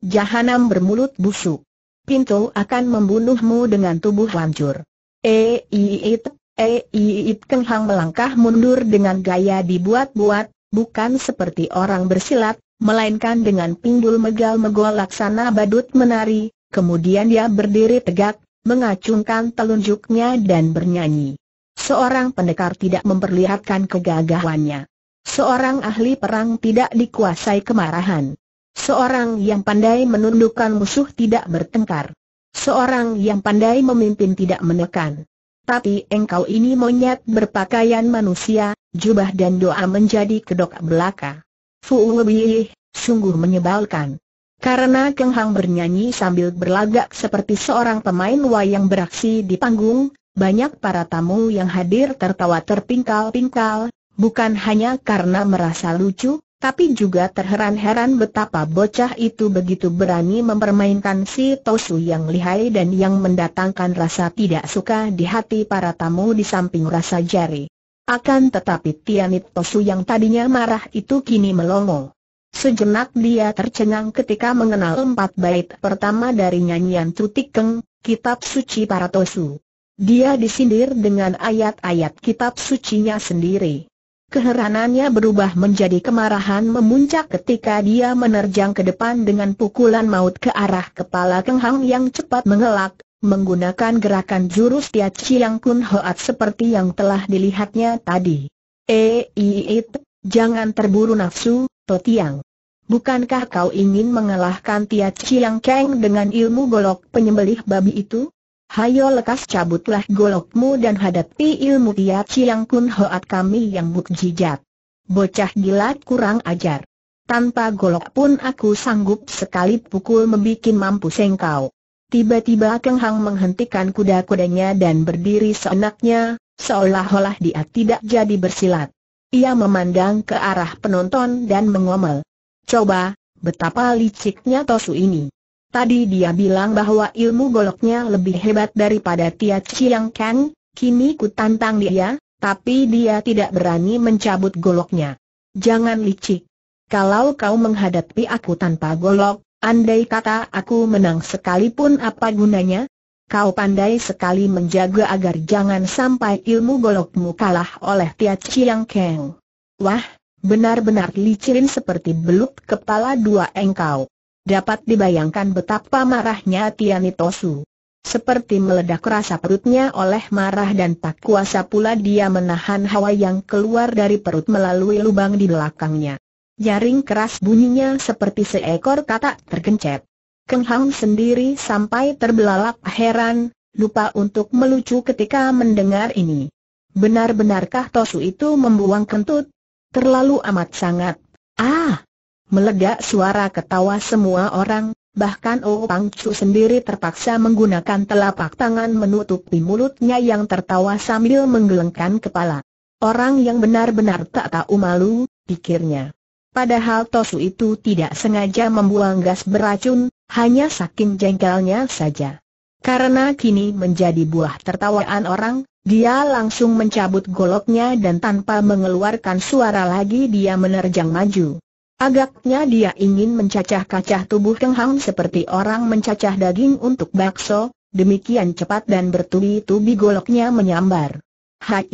Jahanam bermulut busuk. Pintu akan membunuhmu dengan tubuh hancur. Eiit, eiit kenghang melangkah mundur dengan gaya dibuat-buat, bukan seperti orang bersilat, melainkan dengan pinggul megal-megol laksana badut menari, kemudian dia berdiri tegak, mengacungkan telunjuknya dan bernyanyi. Seorang pendekar tidak memperlihatkan kegagahannya. Seorang ahli perang tidak dikuasai kemarahan. Seorang yang pandai menundukkan musuh tidak bertengkar. Seorang yang pandai memimpin tidak menekan. Tapi engkau ini monyet berpakaian manusia, jubah dan doa menjadi kedok belaka. Fuubiih, sungguh menyebalkan. Karena Keng Hang bernyanyi sambil berlagak seperti seorang pemain wayang beraksi di panggung, banyak para tamu yang hadir tertawa terpingkal-pingkal, Bukan hanya karena merasa lucu, tapi juga terheran-heran betapa bocah itu begitu berani mempermainkan si Tosu yang lihai dan yang mendatangkan rasa tidak suka di hati para tamu di samping rasa jari. Akan tetapi Tianit Tosu yang tadinya marah itu kini melongo. Sejenak dia tercengang ketika mengenal empat bait pertama dari nyanyian Tutikeng, Kitab Suci para Tosu. Dia disindir dengan ayat-ayat kitab sucinya sendiri. Keheranannya berubah menjadi kemarahan memuncak ketika dia menerjang ke depan dengan pukulan maut ke arah kepala Keng Hang yang cepat mengelak, menggunakan gerakan jurus Tia Chiang Kun Hoat seperti yang telah dilihatnya tadi. Eiit, eh, jangan terburu nafsu, Totiang. Bukankah kau ingin mengalahkan Tia Chiang Keng dengan ilmu golok penyembelih babi itu? Hayo lekas cabutlah golokmu dan hadapi ilmu Tia Chiang Kun Hoat kami yang mukjizat. Bocah gila kurang ajar. Tanpa golok pun aku sanggup sekali pukul membuat mampu sengkau. Tiba-tiba Keng Hang menghentikan kuda-kudanya dan berdiri seenaknya, seolah-olah dia tidak jadi bersilat. Ia memandang ke arah penonton dan mengomel. Coba, betapa liciknya Tosu ini. Tadi dia bilang bahwa ilmu goloknya lebih hebat daripada Tia Chiang Kang, kini ku tantang dia, tapi dia tidak berani mencabut goloknya. Jangan licik. Kalau kau menghadapi aku tanpa golok, andai kata aku menang sekalipun apa gunanya? Kau pandai sekali menjaga agar jangan sampai ilmu golokmu kalah oleh Tia Chiang Kang. Wah, benar-benar licin seperti belut kepala dua engkau. Dapat dibayangkan betapa marahnya Tianitosu. Seperti meledak rasa perutnya oleh marah dan tak kuasa pula dia menahan hawa yang keluar dari perut melalui lubang di belakangnya. Jaring keras bunyinya seperti seekor katak tergencet. Keng sendiri sampai terbelalak heran, lupa untuk melucu ketika mendengar ini. Benar-benarkah Tosu itu membuang kentut? Terlalu amat sangat. Ah! Melegak suara ketawa semua orang, bahkan Oh Pang Chu sendiri terpaksa menggunakan telapak tangan menutupi mulutnya yang tertawa sambil menggelengkan kepala. Orang yang benar-benar tak tahu malu, pikirnya. Padahal Tosu itu tidak sengaja membuang gas beracun, hanya saking jengkelnya saja. Karena kini menjadi buah tertawaan orang, dia langsung mencabut goloknya dan tanpa mengeluarkan suara lagi dia menerjang maju. Agaknya dia ingin mencacah-cacah tubuh Keng Hang seperti orang mencacah daging untuk bakso, demikian cepat dan bertubi-tubi goloknya menyambar. Hai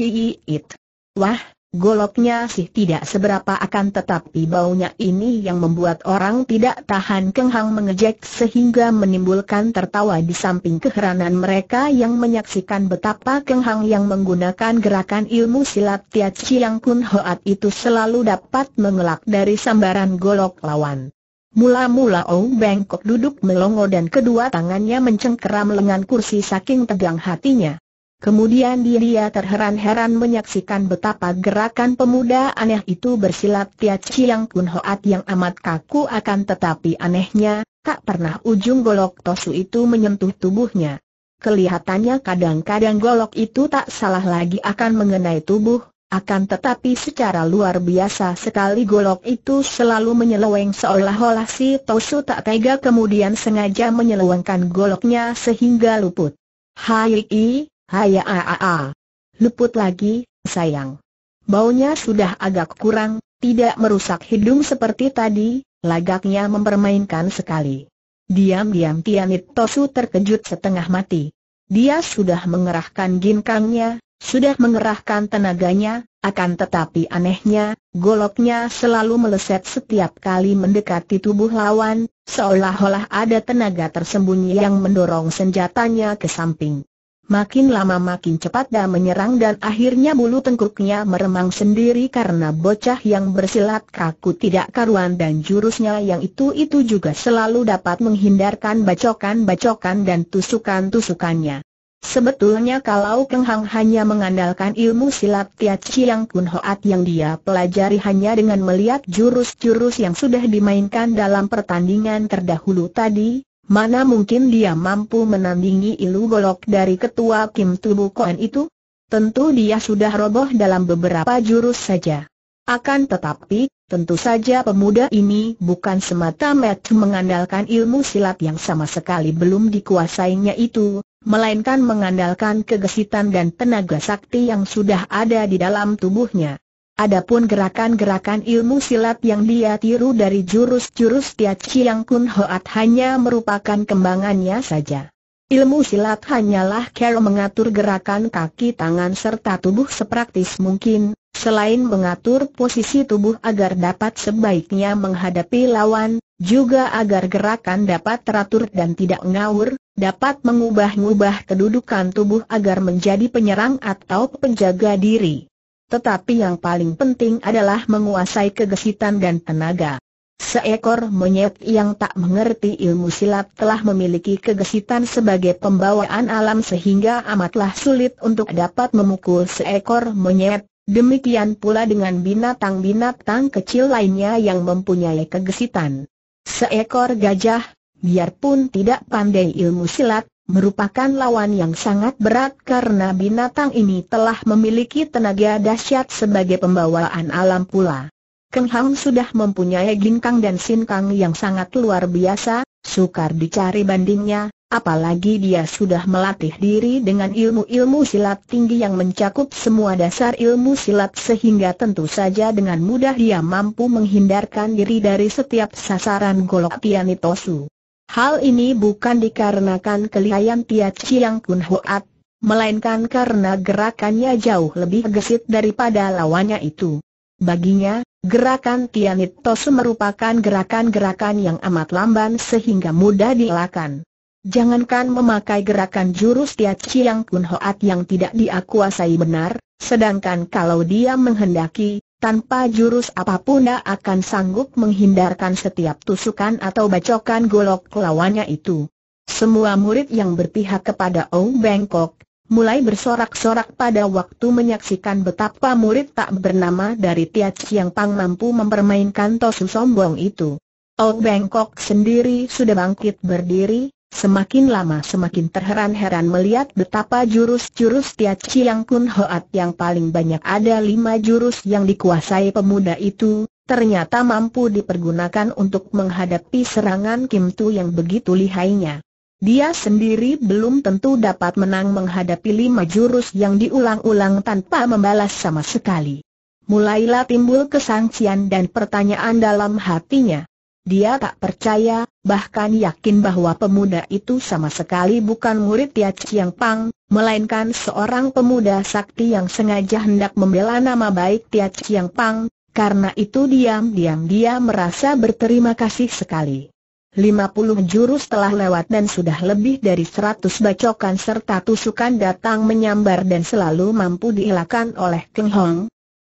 it. Wah, Goloknya sih tidak seberapa akan tetapi baunya ini yang membuat orang tidak tahan kenghang mengejek sehingga menimbulkan tertawa di samping keheranan mereka yang menyaksikan betapa kenghang yang menggunakan gerakan ilmu silat tiat Chiang Kun Hoat itu selalu dapat mengelak dari sambaran golok lawan. Mula-mula Ong Bengkok duduk melongo dan kedua tangannya mencengkeram lengan kursi saking tegang hatinya. Kemudian dia terheran-heran menyaksikan betapa gerakan pemuda aneh itu bersilat Tiat Chiang Kun Hoat yang amat kaku akan tetapi anehnya, tak pernah ujung golok tosu itu menyentuh tubuhnya. Kelihatannya kadang-kadang golok itu tak salah lagi akan mengenai tubuh, akan tetapi secara luar biasa sekali golok itu selalu menyeleweng seolah-olah si Tosu tak tega kemudian sengaja menyelewengkan goloknya sehingga luput. Hai Haya a Luput lagi, sayang. Baunya sudah agak kurang, tidak merusak hidung seperti tadi, lagaknya mempermainkan sekali. Diam-diam Tianit Tosu terkejut setengah mati. Dia sudah mengerahkan ginkangnya, sudah mengerahkan tenaganya, akan tetapi anehnya, goloknya selalu meleset setiap kali mendekati tubuh lawan, seolah-olah ada tenaga tersembunyi yang mendorong senjatanya ke samping makin lama makin cepat dan menyerang dan akhirnya bulu tengkuknya meremang sendiri karena bocah yang bersilat kaku tidak karuan dan jurusnya yang itu-itu juga selalu dapat menghindarkan bacokan-bacokan dan tusukan-tusukannya. Sebetulnya kalau Keng Hang hanya mengandalkan ilmu silat Tia Chiang Kun Hoat yang dia pelajari hanya dengan melihat jurus-jurus yang sudah dimainkan dalam pertandingan terdahulu tadi, Mana mungkin dia mampu menandingi ilu golok dari ketua Kim Tubu Koen itu? Tentu dia sudah roboh dalam beberapa jurus saja. Akan tetapi, tentu saja pemuda ini bukan semata-mata mengandalkan ilmu silat yang sama sekali belum dikuasainya itu, melainkan mengandalkan kegesitan dan tenaga sakti yang sudah ada di dalam tubuhnya. Adapun gerakan-gerakan ilmu silat yang dia tiru dari jurus-jurus Tiat Chiang Kun Hoat hanya merupakan kembangannya saja. Ilmu silat hanyalah cara mengatur gerakan kaki tangan serta tubuh sepraktis mungkin, selain mengatur posisi tubuh agar dapat sebaiknya menghadapi lawan, juga agar gerakan dapat teratur dan tidak ngawur, dapat mengubah ngubah kedudukan tubuh agar menjadi penyerang atau penjaga diri. Tetapi yang paling penting adalah menguasai kegesitan dan tenaga. Seekor monyet yang tak mengerti ilmu silat telah memiliki kegesitan sebagai pembawaan alam sehingga amatlah sulit untuk dapat memukul seekor monyet. Demikian pula dengan binatang-binatang kecil lainnya yang mempunyai kegesitan. Seekor gajah, biarpun tidak pandai ilmu silat, merupakan lawan yang sangat berat karena binatang ini telah memiliki tenaga dahsyat sebagai pembawaan alam pula. Keng Hang sudah mempunyai ginkang dan sinkang yang sangat luar biasa, sukar dicari bandingnya, apalagi dia sudah melatih diri dengan ilmu-ilmu silat tinggi yang mencakup semua dasar ilmu silat sehingga tentu saja dengan mudah dia mampu menghindarkan diri dari setiap sasaran golok pianitosu. Hal ini bukan dikarenakan kelihayan Tia Chiang Kun Hoat, melainkan karena gerakannya jauh lebih gesit daripada lawannya itu. Baginya, gerakan Tianit Tose merupakan gerakan-gerakan yang amat lamban sehingga mudah dielakkan. Jangankan memakai gerakan jurus Tia Chiang Kun Hoat yang tidak dia benar, sedangkan kalau dia menghendaki, tanpa jurus apapun dia akan sanggup menghindarkan setiap tusukan atau bacokan golok lawannya itu. Semua murid yang berpihak kepada Ong Bengkok, mulai bersorak-sorak pada waktu menyaksikan betapa murid tak bernama dari Tiat Siang Pang mampu mempermainkan Tosu Sombong itu. Ong Bengkok sendiri sudah bangkit berdiri, Semakin lama semakin terheran-heran melihat betapa jurus-jurus Tia Chiang Kun Hoat yang paling banyak ada lima jurus yang dikuasai pemuda itu, ternyata mampu dipergunakan untuk menghadapi serangan Kim Tu yang begitu lihainya. Dia sendiri belum tentu dapat menang menghadapi lima jurus yang diulang-ulang tanpa membalas sama sekali. Mulailah timbul kesangsian dan pertanyaan dalam hatinya. Dia tak percaya, bahkan yakin bahwa pemuda itu sama sekali bukan murid Tia Chiang Pang, melainkan seorang pemuda sakti yang sengaja hendak membela nama baik Tia Chiang Pang, karena itu diam-diam dia merasa berterima kasih sekali. 50 jurus telah lewat dan sudah lebih dari 100 bacokan serta tusukan datang menyambar dan selalu mampu dielakkan oleh Keng Hong,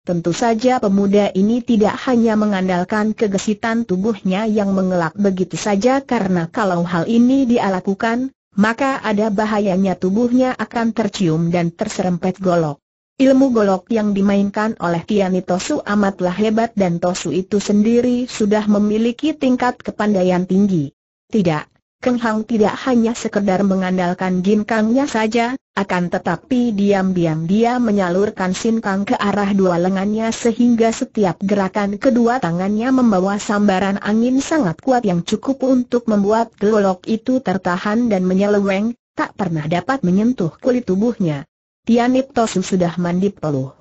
Tentu saja pemuda ini tidak hanya mengandalkan kegesitan tubuhnya yang mengelak begitu saja karena kalau hal ini dia lakukan, maka ada bahayanya tubuhnya akan tercium dan terserempet golok. Ilmu golok yang dimainkan oleh Tiani Tosu amatlah hebat dan Tosu itu sendiri sudah memiliki tingkat kepandaian tinggi. Tidak, Keng Hang tidak hanya sekedar mengandalkan Jin Kangnya saja, akan tetapi diam-diam dia menyalurkan Sin Kang ke arah dua lengannya sehingga setiap gerakan kedua tangannya membawa sambaran angin sangat kuat yang cukup untuk membuat gelolok itu tertahan dan menyeleweng, tak pernah dapat menyentuh kulit tubuhnya. Tianip Tosu sudah mandi peluh.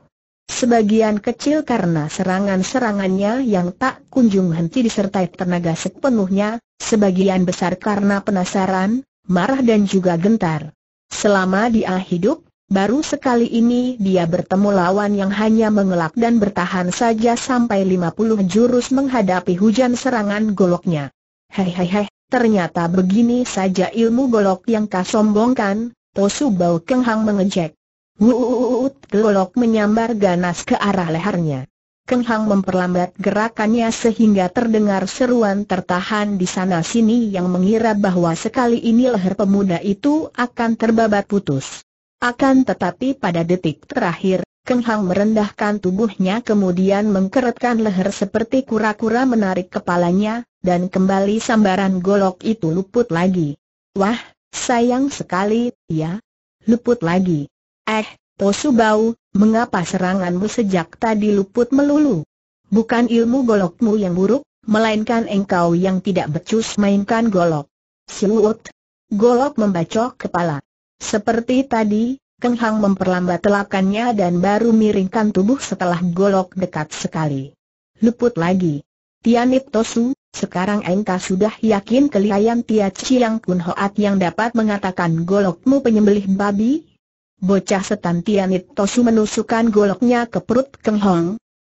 Sebagian kecil karena serangan-serangannya yang tak kunjung henti disertai tenaga sepenuhnya, sebagian besar karena penasaran, marah dan juga gentar. Selama dia hidup, baru sekali ini dia bertemu lawan yang hanya mengelak dan bertahan saja sampai 50 jurus menghadapi hujan serangan goloknya. Hei hei hei, ternyata begini saja ilmu golok yang kasombongkan, Tosu Bau Kenghang mengejek. Wuuut, gelok menyambar ganas ke arah lehernya. Keng Hang memperlambat gerakannya sehingga terdengar seruan tertahan di sana-sini yang mengira bahwa sekali ini leher pemuda itu akan terbabat putus. Akan tetapi pada detik terakhir, Keng Hang merendahkan tubuhnya kemudian mengkeretkan leher seperti kura-kura menarik kepalanya, dan kembali sambaran golok itu luput lagi. Wah, sayang sekali, ya. Luput lagi. Eh, Tosu Bau, mengapa seranganmu sejak tadi luput melulu? Bukan ilmu golokmu yang buruk, melainkan engkau yang tidak becus mainkan golok. Siut. Golok membacok kepala. Seperti tadi, Keng Hang memperlambat telakannya dan baru miringkan tubuh setelah golok dekat sekali. Luput lagi. Tianip Tosu, sekarang engkau sudah yakin kelihayan Tia Chiang Kun Hoat yang dapat mengatakan golokmu penyembelih babi? Bocah setan Tianit Tosu menusukkan goloknya ke perut Keng Hong.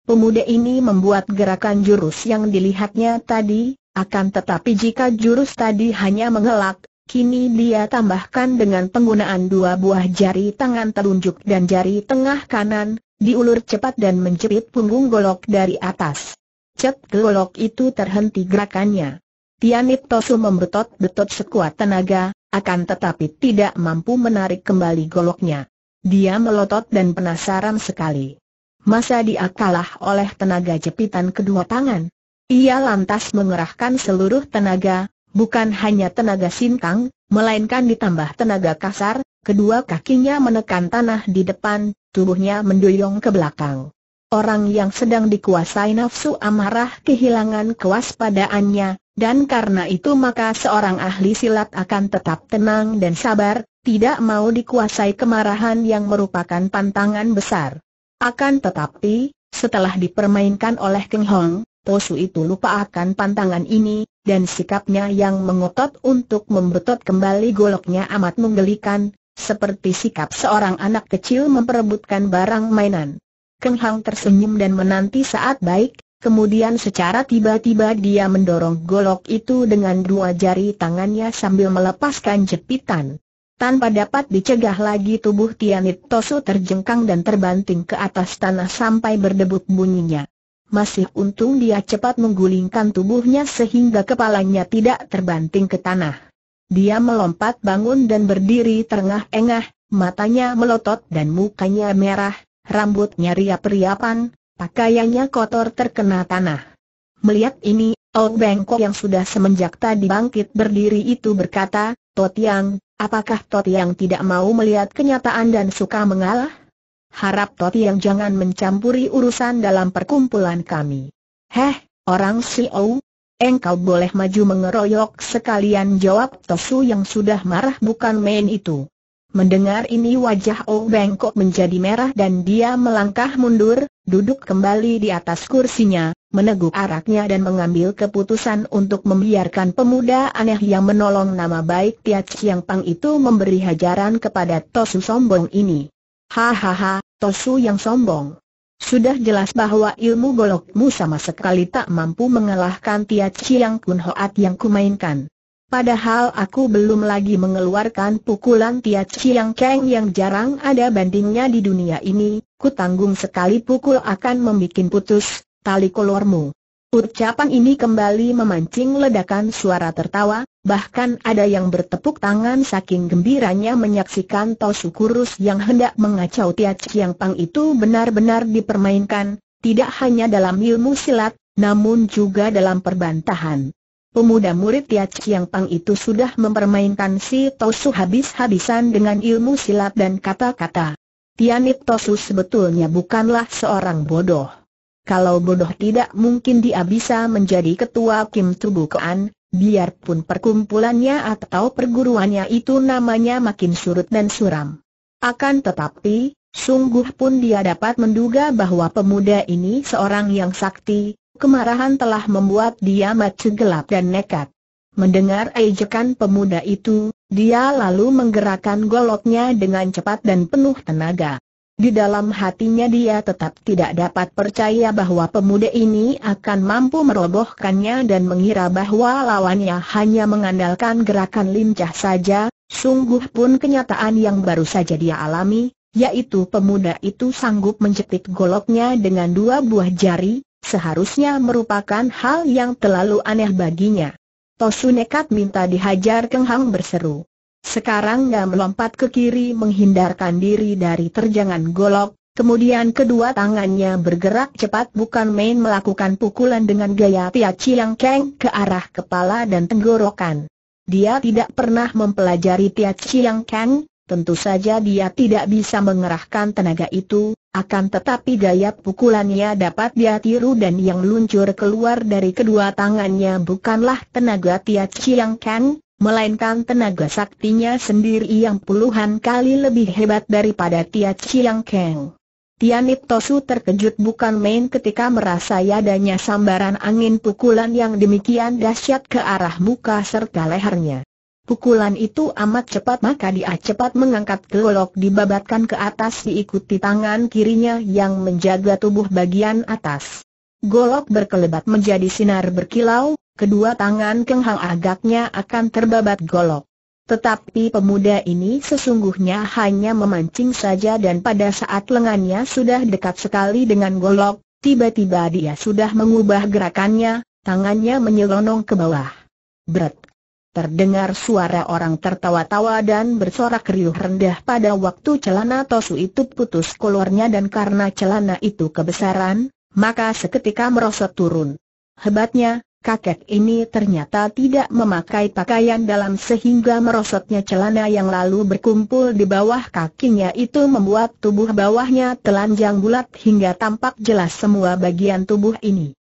Pemuda ini membuat gerakan jurus yang dilihatnya tadi, akan tetapi jika jurus tadi hanya mengelak, kini dia tambahkan dengan penggunaan dua buah jari tangan telunjuk dan jari tengah kanan, diulur cepat dan menjepit punggung golok dari atas. Cep, golok itu terhenti gerakannya. Tianit Tosu membetot-betot sekuat tenaga, akan tetapi tidak mampu menarik kembali goloknya. Dia melotot dan penasaran sekali. Masa dia kalah oleh tenaga jepitan kedua tangan? Ia lantas mengerahkan seluruh tenaga, bukan hanya tenaga sintang, melainkan ditambah tenaga kasar, kedua kakinya menekan tanah di depan, tubuhnya mendoyong ke belakang orang yang sedang dikuasai nafsu amarah kehilangan kewaspadaannya, dan karena itu maka seorang ahli silat akan tetap tenang dan sabar, tidak mau dikuasai kemarahan yang merupakan pantangan besar. Akan tetapi, setelah dipermainkan oleh Keng Hong, Tosu itu lupa akan pantangan ini, dan sikapnya yang mengotot untuk membetot kembali goloknya amat menggelikan, seperti sikap seorang anak kecil memperebutkan barang mainan. Keng Hang tersenyum dan menanti saat baik, kemudian secara tiba-tiba dia mendorong golok itu dengan dua jari tangannya sambil melepaskan jepitan. Tanpa dapat dicegah lagi tubuh Tianit Tosu terjengkang dan terbanting ke atas tanah sampai berdebut bunyinya. Masih untung dia cepat menggulingkan tubuhnya sehingga kepalanya tidak terbanting ke tanah. Dia melompat bangun dan berdiri terengah-engah, matanya melotot dan mukanya merah, rambutnya riap-riapan, pakaiannya kotor terkena tanah. Melihat ini, Ong Bengkok yang sudah semenjak tadi bangkit berdiri itu berkata, Totiang, apakah Totiang tidak mau melihat kenyataan dan suka mengalah? Harap Totiang jangan mencampuri urusan dalam perkumpulan kami. Heh, orang Xiao, engkau boleh maju mengeroyok sekalian jawab Tosu yang sudah marah bukan main itu. Mendengar ini wajah O Bengkok menjadi merah dan dia melangkah mundur, duduk kembali di atas kursinya, meneguk araknya dan mengambil keputusan untuk membiarkan pemuda aneh yang menolong nama baik Tia Chiang Pang itu memberi hajaran kepada Tosu sombong ini. Hahaha, Tosu yang sombong. Sudah jelas bahwa ilmu golokmu sama sekali tak mampu mengalahkan Tia Chiang Kun Hoat yang kumainkan. Padahal aku belum lagi mengeluarkan pukulan Tia Chiang Keng yang jarang ada bandingnya di dunia ini, ku tanggung sekali pukul akan membuat putus, tali kolormu. Ucapan ini kembali memancing ledakan suara tertawa, bahkan ada yang bertepuk tangan saking gembiranya menyaksikan Tosu Kurus yang hendak mengacau Tia Chiang Pang itu benar-benar dipermainkan, tidak hanya dalam ilmu silat, namun juga dalam perbantahan. Pemuda murid Tia Chiang Pang itu sudah mempermainkan si Tosu habis-habisan dengan ilmu silat dan kata-kata. Tianit Tosu sebetulnya bukanlah seorang bodoh. Kalau bodoh tidak mungkin dia bisa menjadi ketua Kim Tubukaan, biarpun perkumpulannya atau perguruannya itu namanya makin surut dan suram. Akan tetapi, sungguh pun dia dapat menduga bahwa pemuda ini seorang yang sakti, Kemarahan telah membuat dia mati gelap dan nekat. Mendengar ejekan pemuda itu, dia lalu menggerakkan goloknya dengan cepat dan penuh tenaga. Di dalam hatinya dia tetap tidak dapat percaya bahwa pemuda ini akan mampu merobohkannya dan mengira bahwa lawannya hanya mengandalkan gerakan lincah saja, sungguh pun kenyataan yang baru saja dia alami, yaitu pemuda itu sanggup menjepit goloknya dengan dua buah jari, seharusnya merupakan hal yang terlalu aneh baginya. Tosu nekat minta dihajar Keng Hang berseru. Sekarang Nga melompat ke kiri menghindarkan diri dari terjangan golok, kemudian kedua tangannya bergerak cepat bukan main melakukan pukulan dengan gaya Tia Chiang Keng ke arah kepala dan tenggorokan. Dia tidak pernah mempelajari Tia Chiang Keng, Tentu saja dia tidak bisa mengerahkan tenaga itu, akan tetapi gaya pukulannya dapat dia tiru dan yang luncur keluar dari kedua tangannya bukanlah tenaga Tia Chiang Kang, melainkan tenaga saktinya sendiri yang puluhan kali lebih hebat daripada Tia Chiang Kang. Tianip Tosu terkejut bukan main ketika merasai adanya sambaran angin pukulan yang demikian dahsyat ke arah muka serta lehernya. Pukulan itu amat cepat maka dia cepat mengangkat golok dibabatkan ke atas diikuti tangan kirinya yang menjaga tubuh bagian atas. Golok berkelebat menjadi sinar berkilau, kedua tangan kenghang agaknya akan terbabat golok. Tetapi pemuda ini sesungguhnya hanya memancing saja dan pada saat lengannya sudah dekat sekali dengan golok, tiba-tiba dia sudah mengubah gerakannya, tangannya menyelonong ke bawah. Berat Terdengar suara orang tertawa-tawa dan bersorak riuh rendah pada waktu celana Tosu itu putus kolornya dan karena celana itu kebesaran, maka seketika merosot turun. Hebatnya, kakek ini ternyata tidak memakai pakaian dalam sehingga merosotnya celana yang lalu berkumpul di bawah kakinya itu membuat tubuh bawahnya telanjang bulat hingga tampak jelas semua bagian tubuh ini.